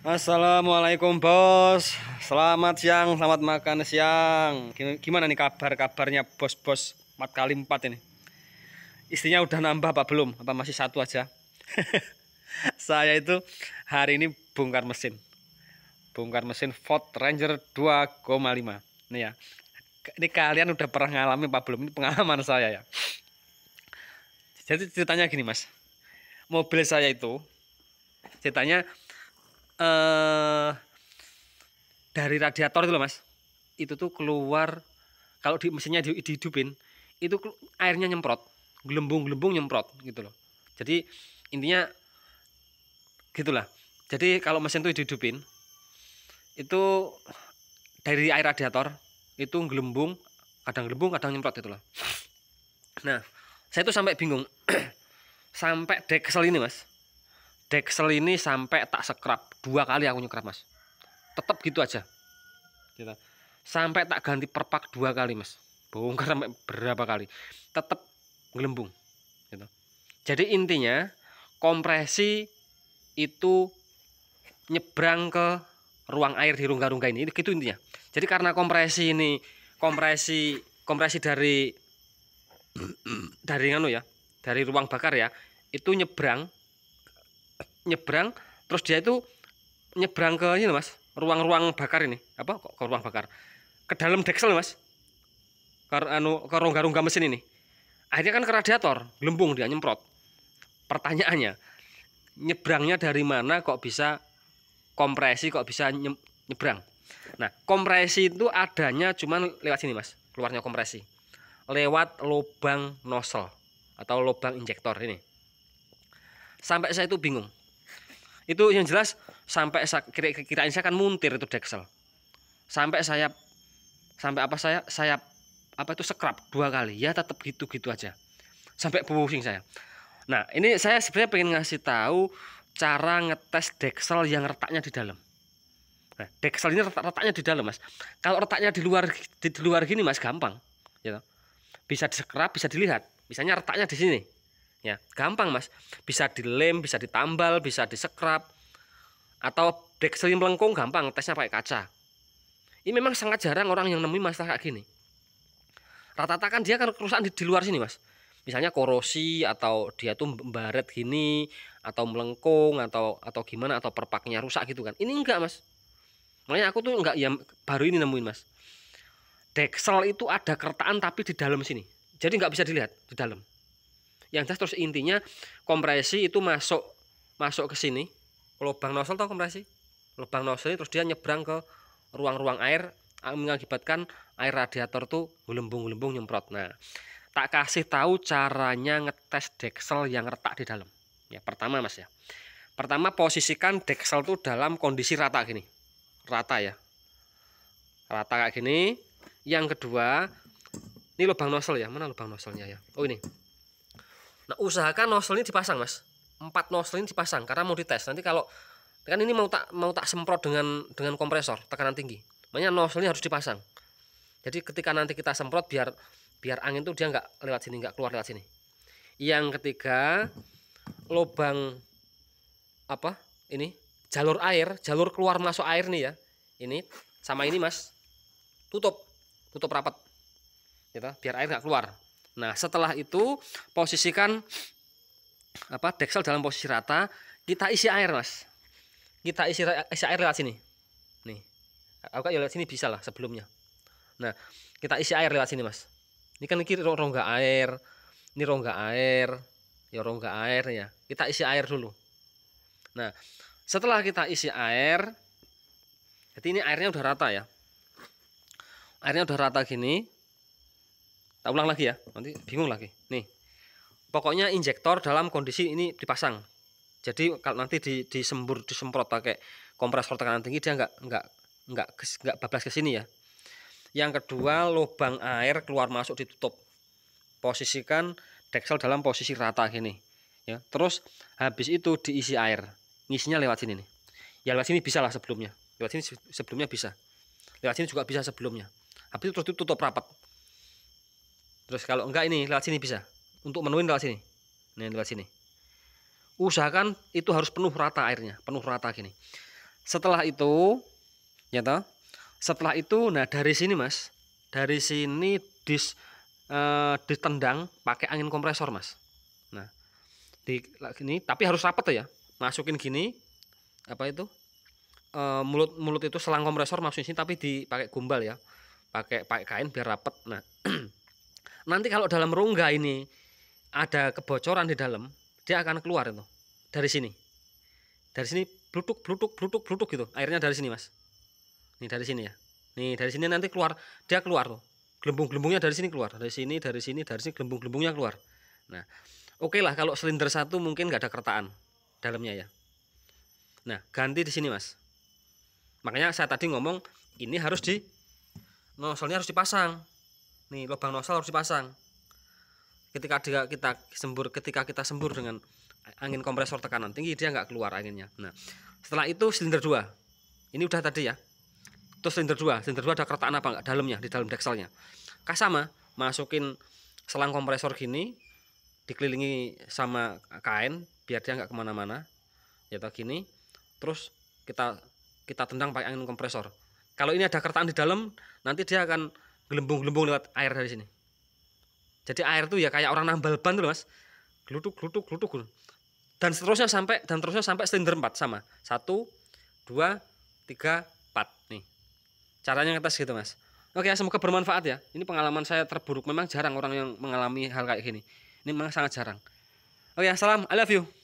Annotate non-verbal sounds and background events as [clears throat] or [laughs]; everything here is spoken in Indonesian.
Assalamualaikum bos Selamat siang, selamat makan siang Gimana nih kabar-kabarnya bos-bos 4 kali 4 ini Istrinya udah nambah apa belum? Apa masih satu aja? [laughs] Saya itu hari ini bongkar mesin Bongkar mesin Ford Ranger 2,5 Nih ya Ini kalian udah pernah ngalami apa belum? Ini pengalaman saya ya Jadi ceritanya gini mas Mobil saya itu Ceritanya Eh, dari radiator itu loh mas itu tuh keluar kalau di mesinnya dihidupin itu airnya nyemprot gelembung-gelembung nyemprot gitu loh jadi intinya gitulah jadi kalau mesin tuh dihidupin itu dari air radiator itu gelembung kadang gelembung kadang nyemprot itu loh nah saya tuh sampai bingung [clears throat] sampai dek kesel ini mas Dexel ini sampai tak sekrap dua kali aku nyekrap mas tetap gitu aja gitu. sampai tak ganti perpak dua kali mas bongkar sampai berapa kali tetap gelembung. gitu. jadi intinya kompresi itu nyebrang ke ruang air di rongga-rongga ini itu gitu intinya jadi karena kompresi ini kompresi kompresi dari [clears throat] dari anu ya dari ruang bakar ya itu nyebrang nyebrang terus dia itu nyebrang ke ini mas ruang-ruang bakar ini apa kok ke ruang bakar ke dalam deksel mas ke anu ke rongga-rongga mesin ini akhirnya kan ke radiator gelembung dia nyemprot pertanyaannya nyebrangnya dari mana kok bisa kompresi kok bisa nyebrang nah kompresi itu adanya cuman lewat sini mas keluarnya kompresi lewat lubang nozzle atau lubang injektor ini sampai saya itu bingung itu yang jelas sampai kira kirain saya kan muntir itu deksel Sampai saya sampai apa saya saya apa itu sekrap dua kali ya tetap gitu-gitu aja. Sampai pusing saya. Nah, ini saya sebenarnya pengen ngasih tahu cara ngetes deksel yang retaknya di dalam. Nah, Dexel ini retak retaknya di dalam, Mas. Kalau retaknya di luar di, di luar gini, Mas, gampang. Ya. Gitu. Bisa disekrap, bisa dilihat. Misalnya retaknya di sini, ya gampang mas bisa dilem bisa ditambal bisa disekrap atau selim melengkung gampang tesnya pakai kaca ini memang sangat jarang orang yang nemuin masalah kayak gini rata-rata kan dia kan kerusakan di, di luar sini mas misalnya korosi atau dia tuh baret gini atau melengkung atau atau gimana atau perpaknya rusak gitu kan ini enggak mas makanya aku tuh enggak ya baru ini nemuin mas deksel itu ada kertaan tapi di dalam sini jadi nggak bisa dilihat di dalam yang jelas terus intinya kompresi itu masuk masuk ke sini lubang nozzle atau kompresi lubang nozzle terus dia nyebrang ke ruang-ruang air mengakibatkan air radiator tuh gelembung-gelembung nyemprot nah tak kasih tahu caranya ngetes deksel yang retak di dalam ya pertama mas ya pertama posisikan deksel tuh dalam kondisi rata gini rata ya rata kayak gini yang kedua ini lubang nozzle ya mana lubang nozzlenya ya oh ini Nah, usahakan nozzle ini dipasang, Mas. Empat nozzle ini dipasang karena mau dites. Nanti kalau kan ini mau tak mau tak semprot dengan dengan kompresor tekanan tinggi. Makanya nozzle ini harus dipasang. Jadi ketika nanti kita semprot biar biar angin tuh dia nggak lewat sini, nggak keluar lewat sini. Yang ketiga, lubang apa? Ini jalur air, jalur keluar masuk air nih ya. Ini sama ini, Mas. Tutup. Tutup rapat. Gitu, biar air nggak keluar Nah, setelah itu posisikan apa deksel dalam posisi rata, kita isi air, Mas. Kita isi isi air lewat sini. Nih. Aku kan lewat sini bisa lah sebelumnya. Nah, kita isi air lewat sini, Mas. Ini kan ini rongga air. Ini rongga air. Ya rongga air ya. Kita isi air dulu. Nah, setelah kita isi air, jadi ini airnya udah rata ya. Airnya udah rata gini, tak ulang lagi ya nanti bingung lagi nih pokoknya injektor dalam kondisi ini dipasang jadi kalau nanti di, disembur disemprot pakai ah, kompresor tekanan tinggi dia nggak nggak nggak nggak bablas ke sini ya yang kedua lubang air keluar masuk ditutup posisikan deksel dalam posisi rata gini ya terus habis itu diisi air ngisinya lewat sini nih ya lewat sini bisa lah sebelumnya lewat sini sebelumnya bisa lewat sini juga bisa sebelumnya habis itu terus ditutup rapat Terus kalau enggak ini lewat sini bisa. Untuk menuin lewat sini. Nih lewat sini. Usahakan itu harus penuh rata airnya, penuh rata gini. Setelah itu, ya toh. Setelah itu, nah dari sini mas, dari sini dis e, ditendang pakai angin kompresor mas nah di ini tapi harus rapat ya masukin gini apa itu e, mulut mulut itu selang kompresor masukin sini tapi dipakai gumbal ya pakai pakai kain biar rapet. nah [clears throat] nanti kalau dalam rongga ini ada kebocoran di dalam dia akan keluar itu dari sini dari sini blutuk blutuk blutuk blutuk gitu airnya dari sini mas ini dari sini ya nih dari sini nanti keluar dia keluar tuh gelembung-gelembungnya dari sini keluar dari sini dari sini dari sini gelembung-gelembungnya keluar nah oke okay lah kalau silinder satu mungkin nggak ada kertaan dalamnya ya nah ganti di sini mas makanya saya tadi ngomong ini harus di nozzle harus dipasang nih lubang nosal harus dipasang ketika dia, kita sembur ketika kita sembur dengan angin kompresor tekanan tinggi dia nggak keluar anginnya nah setelah itu silinder dua, ini udah tadi ya terus silinder dua, silinder dua ada keretaan apa nggak dalamnya di dalam dekselnya kasama masukin selang kompresor gini dikelilingi sama kain biar dia nggak kemana-mana ya tau gini terus kita kita tendang pakai angin kompresor kalau ini ada keretaan di dalam nanti dia akan gelembung-gelembung lewat air dari sini jadi air tuh ya kayak orang nambal ban tuh loh, mas gelutuk gelutuk gelutuk dan seterusnya sampai dan terusnya sampai silinder empat sama satu dua tiga empat nih caranya ngetes gitu mas oke ya, semoga bermanfaat ya ini pengalaman saya terburuk memang jarang orang yang mengalami hal kayak gini ini memang sangat jarang oke ya, salam I love you